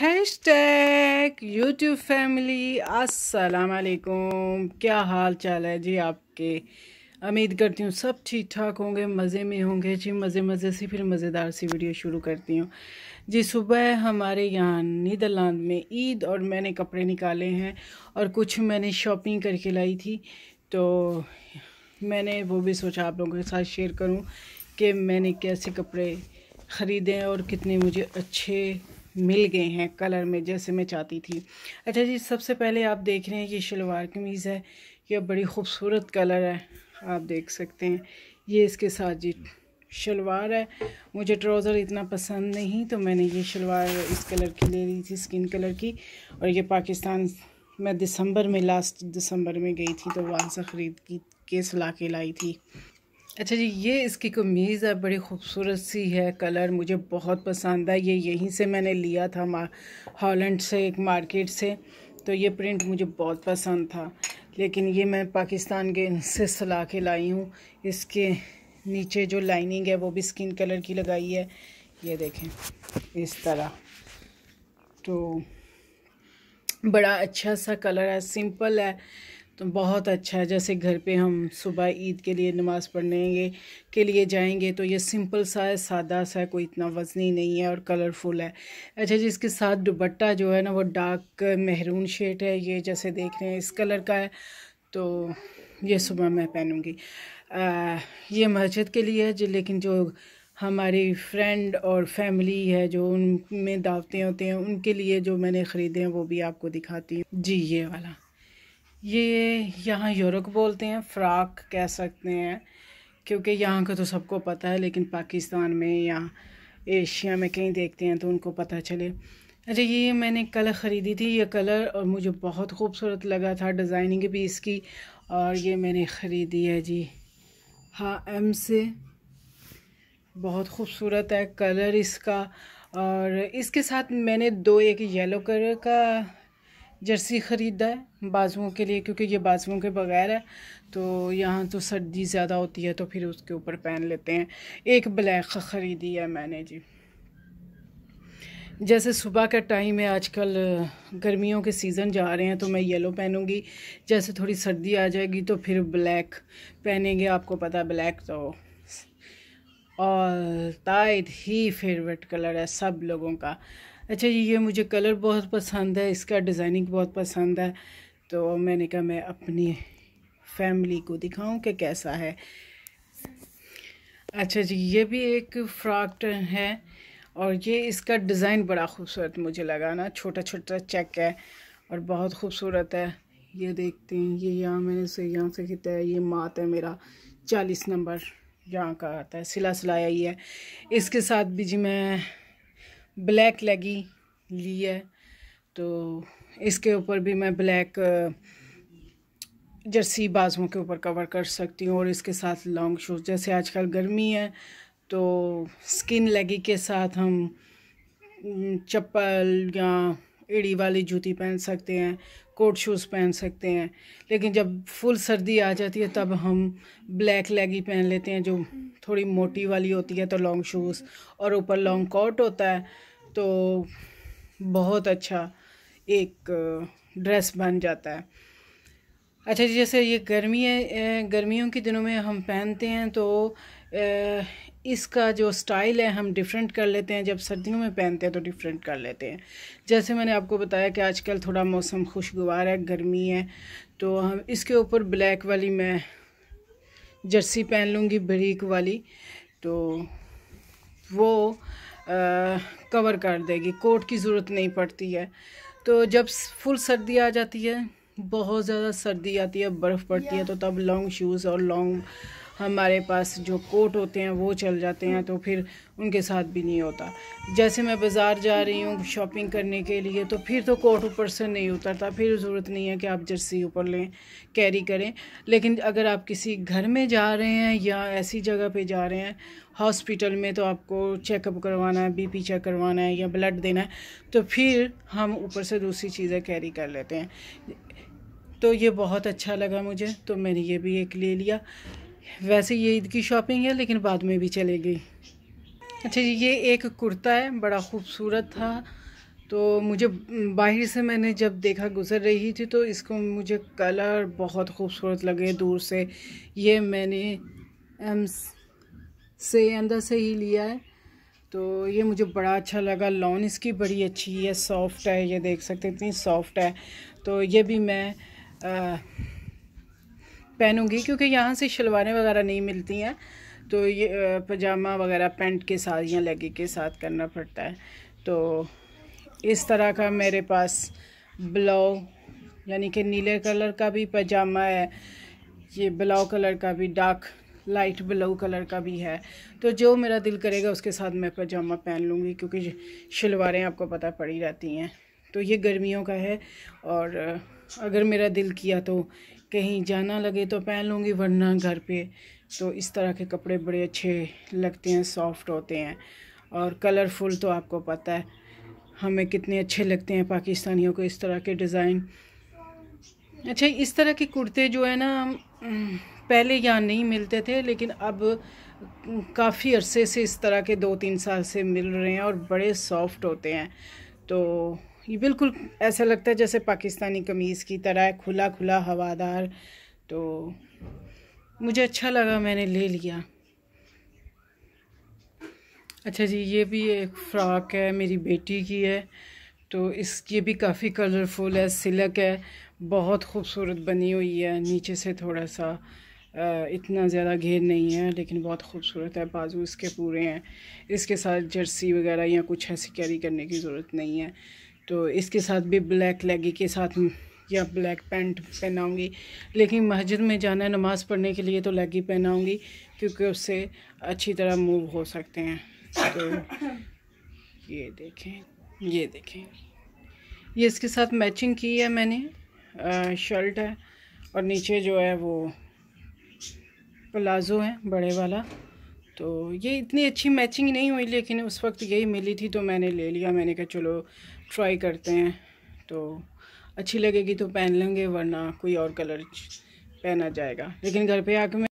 hashtag YouTube family वालेकुम क्या हाल चाल है जी आपके उम्मीद करती हूँ सब ठीक ठाक होंगे मज़े में होंगे जी मज़े मज़े से फिर मज़ेदार सी वीडियो शुरू करती हूँ जी सुबह हमारे यहाँ नीदरलैंड में ईद और मैंने कपड़े निकाले हैं और कुछ मैंने शॉपिंग करके लाई थी तो मैंने वो भी सोचा आप लोगों के साथ शेयर करूँ कि मैंने कैसे कपड़े ख़रीदे और कितने मुझे अच्छे मिल गए हैं कलर में जैसे मैं चाहती थी अच्छा जी सबसे पहले आप देख रहे हैं कि शलवार कमीज़ है यह बड़ी खूबसूरत कलर है आप देख सकते हैं ये इसके साथ जी शलवार है मुझे ट्राउज़र इतना पसंद नहीं तो मैंने ये शलवार इस कलर की ले ली थी स्किन कलर की और ये पाकिस्तान मैं दिसंबर में लास्ट दिसंबर में गई थी तो वहाँ से ख़रीद की के ला के लाई थी अच्छा जी ये इसकी कमीज़ है बड़ी खूबसूरत सी है कलर मुझे बहुत पसंद है ये यहीं से मैंने लिया था हॉलैंड से एक मार्केट से तो ये प्रिंट मुझे बहुत पसंद था लेकिन ये मैं पाकिस्तान के इनसे सला के लाई हूँ इसके नीचे जो लाइनिंग है वो भी स्किन कलर की लगाई है ये देखें इस तरह तो बड़ा अच्छा सा कलर है सिंपल है तो बहुत अच्छा है जैसे घर पे हम सुबह ईद के लिए नमाज़ पढ़ने के लिए जाएंगे तो ये सिंपल सा है सादा सा है कोई इतना वजनी नहीं है और कलरफुल है अच्छा जी इसके साथ दुबट्टा जो है ना वो डार्क महरून शेड है ये जैसे देख रहे हैं इस कलर का है तो ये सुबह मैं पहनूँगी ये मस्जिद के लिए है जो लेकिन जो हमारी फ्रेंड और फैमिली है जो उनमें दावतें होते हैं उनके लिए जो मैंने ख़रीदे हैं वो भी आपको दिखाती हूँ जी ये वाला ये यहाँ यूरोप बोलते हैं फ्राक कह सकते हैं क्योंकि यहाँ का तो सबको पता है लेकिन पाकिस्तान में या एशिया में कहीं देखते हैं तो उनको पता चले अच्छा ये मैंने कलर ख़रीदी थी ये कलर और मुझे बहुत खूबसूरत लगा था डिज़ाइनिंग भी इसकी और ये मैंने ख़रीदी है जी हाँ एम से बहुत खूबसूरत है कलर इसका और इसके साथ मैंने दो एक येलो कलर का जर्सी ख़रीदा है बाजुओं के लिए क्योंकि ये बाजुओं के बगैर है तो यहाँ तो सर्दी ज़्यादा होती है तो फिर उसके ऊपर पहन लेते हैं एक ब्लैक ख़रीदी है मैंने जी जैसे सुबह का टाइम है आजकल गर्मियों के सीज़न जा रहे हैं तो मैं येलो पहनूंगी जैसे थोड़ी सर्दी आ जाएगी तो फिर ब्लैक पहनेंगे आपको पता ब्लैक तो और तायद ही फेवरेट कलर है सब लोगों का अच्छा जी ये मुझे कलर बहुत पसंद है इसका डिज़ाइनिंग बहुत पसंद है तो मैंने कहा मैं अपनी फैमिली को दिखाऊं कि कैसा है अच्छा जी ये भी एक फ्रॉक है और ये इसका डिज़ाइन बड़ा खूबसूरत मुझे लगा ना छोटा छोटा चेक है और बहुत खूबसूरत है ये देखते हैं ये यहाँ मैंने से यहाँ से खींचा है ये मात है मेरा चालीस नंबर यहाँ का आता है सिला सिलाया ही है इसके साथ भी जी मैं ब्लैक लेगी ली है तो इसके ऊपर भी मैं ब्लैक जर्सी बाजुओं के ऊपर कवर कर सकती हूँ और इसके साथ लॉन्ग शूज़ जैसे आजकल गर्मी है तो स्किन लेगी के साथ हम चप्पल या एड़ी वाली जूती पहन सकते हैं कोट शूज़ पहन सकते हैं लेकिन जब फुल सर्दी आ जाती है तब हम ब्लैक लेगी पहन लेते हैं जो थोड़ी मोटी वाली होती है तो लॉन्ग शूज़ और ऊपर लॉन्ग कोट होता है तो बहुत अच्छा एक ड्रेस बन जाता है अच्छा जैसे ये गर्मी है गर्मियों के दिनों में हम पहनते हैं तो इसका जो स्टाइल है हम डिफरेंट कर लेते हैं जब सर्दियों में पहनते हैं तो डिफरेंट कर लेते हैं जैसे मैंने आपको बताया कि आजकल थोड़ा मौसम खुशगवार है गर्मी है तो हम इसके ऊपर ब्लैक वाली मैं जर्सी पहन लूँगी बरीक वाली तो वो आ, कवर कर देगी कोट की ज़रूरत नहीं पड़ती है तो जब फुल सर्दी आ जाती है बहुत ज़्यादा सर्दी आती है बर्फ़ पड़ती है तो तब लॉन्ग शूज़ और लॉन्ग हमारे पास जो कोट होते हैं वो चल जाते हैं तो फिर उनके साथ भी नहीं होता जैसे मैं बाज़ार जा रही हूँ शॉपिंग करने के लिए तो फिर तो कोट ऊपर से नहीं उतरता फिर ज़रूरत नहीं है कि आप जर्सी ऊपर लें कैरी करें लेकिन अगर आप किसी घर में जा रहे हैं या ऐसी जगह पे जा रहे हैं हॉस्पिटल में तो आपको चेकअप करवाना है बीपी चेक करवाना है या ब्लड देना है तो फिर हम ऊपर से दूसरी चीज़ें कैरी कर लेते हैं तो ये बहुत अच्छा लगा मुझे तो मैंने ये भी एक ले लिया वैसे ये ईद की शॉपिंग है लेकिन बाद में भी चले गई अच्छा जी ये एक कुर्ता है बड़ा खूबसूरत था तो मुझे बाहर से मैंने जब देखा गुजर रही थी तो इसको मुझे कलर बहुत खूबसूरत लगे दूर से ये मैंने एम से अंदर से ही लिया है तो ये मुझे बड़ा अच्छा लगा लॉन इसकी बड़ी अच्छी है सॉफ्ट है ये देख सकते इतनी सॉफ्ट है तो ये भी मैं आ, पहनूँगी क्योंकि यहाँ से शलवारें वगैरह नहीं मिलती हैं तो ये पजामा वगैरह पैंट के साथ या लेगी के साथ करना पड़ता है तो इस तरह का मेरे पास ब्लाउ यानी कि नीले कलर का भी पजामा है ये ब्लाउ कलर का भी डार्क लाइट ब्लू कलर का भी है तो जो मेरा दिल करेगा उसके साथ मैं पजामा पहन लूँगी क्योंकि शलवारें आपको पता पड़ी रहती हैं तो ये गर्मियों का है और अगर मेरा दिल किया तो कहीं जाना लगे तो पहन लूँगी वरना घर पे तो इस तरह के कपड़े बड़े अच्छे लगते हैं सॉफ्ट होते हैं और कलरफुल तो आपको पता है हमें कितने अच्छे लगते हैं पाकिस्तानियों को इस तरह के डिज़ाइन अच्छा इस तरह के कुर्ते जो है ना पहले यहाँ नहीं मिलते थे लेकिन अब काफ़ी अरसे से इस तरह के दो तीन साल से मिल रहे हैं और बड़े सॉफ्ट होते हैं तो ये बिल्कुल ऐसा लगता है जैसे पाकिस्तानी कमीज़ की तरह है खुला खुला हवादार तो मुझे अच्छा लगा मैंने ले लिया अच्छा जी ये भी एक फ़्रॉक है मेरी बेटी की है तो इस ये भी काफ़ी कलरफुल है सिलक है बहुत खूबसूरत बनी हुई है नीचे से थोड़ा सा इतना ज़्यादा घेर नहीं है लेकिन बहुत खूबसूरत है बाजू इसके पूरे हैं इसके साथ जर्सी वगैरह या कुछ ऐसी कैरी करने की ज़रूरत नहीं है तो इसके साथ भी ब्लैक लेगी के साथ या ब्लैक पैंट पहनाऊँगी लेकिन मस्जिद में जाना है नमाज़ पढ़ने के लिए तो लेगी पहनाऊँगी क्योंकि उससे अच्छी तरह मूव हो सकते हैं तो ये देखें ये देखें ये इसके साथ मैचिंग की है मैंने आ, शर्ट है और नीचे जो है वो प्लाज़ो है बड़े वाला तो ये इतनी अच्छी मैचिंग नहीं हुई लेकिन उस वक्त यही मिली थी तो मैंने ले लिया मैंने कहा चलो ट्राई करते हैं तो अच्छी लगेगी तो पहन लेंगे वरना कोई और कलर पहना जाएगा लेकिन घर पे आके मैं